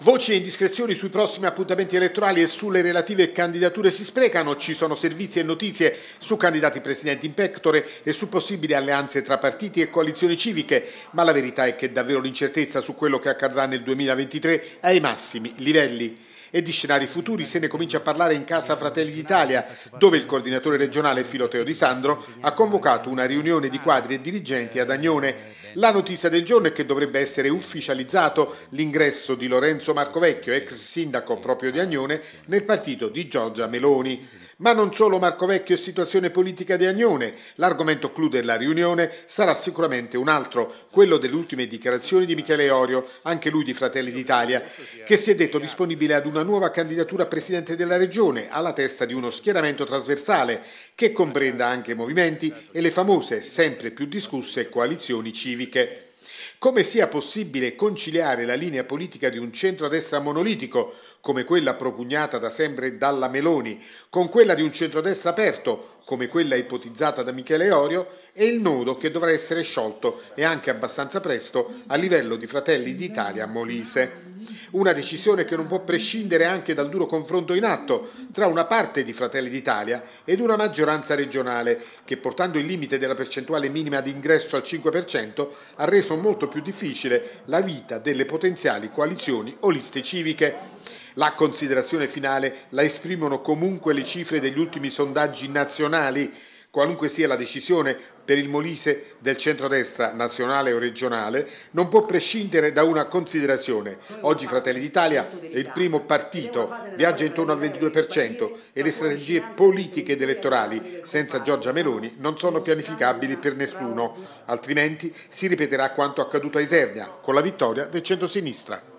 Voci e indiscrezioni sui prossimi appuntamenti elettorali e sulle relative candidature si sprecano, ci sono servizi e notizie su candidati presidenti in pectore e su possibili alleanze tra partiti e coalizioni civiche, ma la verità è che davvero l'incertezza su quello che accadrà nel 2023 è ai massimi livelli e di scenari futuri se ne comincia a parlare in casa Fratelli d'Italia, dove il coordinatore regionale Filoteo Di Sandro ha convocato una riunione di quadri e dirigenti ad Agnone la notizia del giorno è che dovrebbe essere ufficializzato l'ingresso di Lorenzo Marcovecchio, ex sindaco proprio di Agnone, nel partito di Giorgia Meloni. Ma non solo Marcovecchio e situazione politica di Agnone, l'argomento clou della riunione sarà sicuramente un altro, quello delle ultime dichiarazioni di Michele Orio, anche lui di Fratelli d'Italia, che si è detto disponibile ad una nuova candidatura a presidente della regione alla testa di uno schieramento trasversale che comprenda anche movimenti e le famose, sempre più discusse coalizioni civiche bibliche, come sia possibile conciliare la linea politica di un centrodestra monolitico, come quella propugnata da sempre dalla Meloni, con quella di un centrodestra aperto, come quella ipotizzata da Michele Orio, e il nodo che dovrà essere sciolto e anche abbastanza presto a livello di Fratelli d'Italia a Molise. Una decisione che non può prescindere anche dal duro confronto in atto tra una parte di Fratelli d'Italia ed una maggioranza regionale che portando il limite della percentuale minima di ingresso al 5% ha reso molto più difficile la vita delle potenziali coalizioni o liste civiche. La considerazione finale la esprimono comunque le cifre degli ultimi sondaggi nazionali Qualunque sia la decisione per il Molise del centrodestra nazionale o regionale, non può prescindere da una considerazione. Oggi Fratelli d'Italia è il primo partito, viaggia intorno al 22% e le strategie politiche ed elettorali senza Giorgia Meloni non sono pianificabili per nessuno, altrimenti si ripeterà quanto accaduto a Isernia con la vittoria del centrosinistra.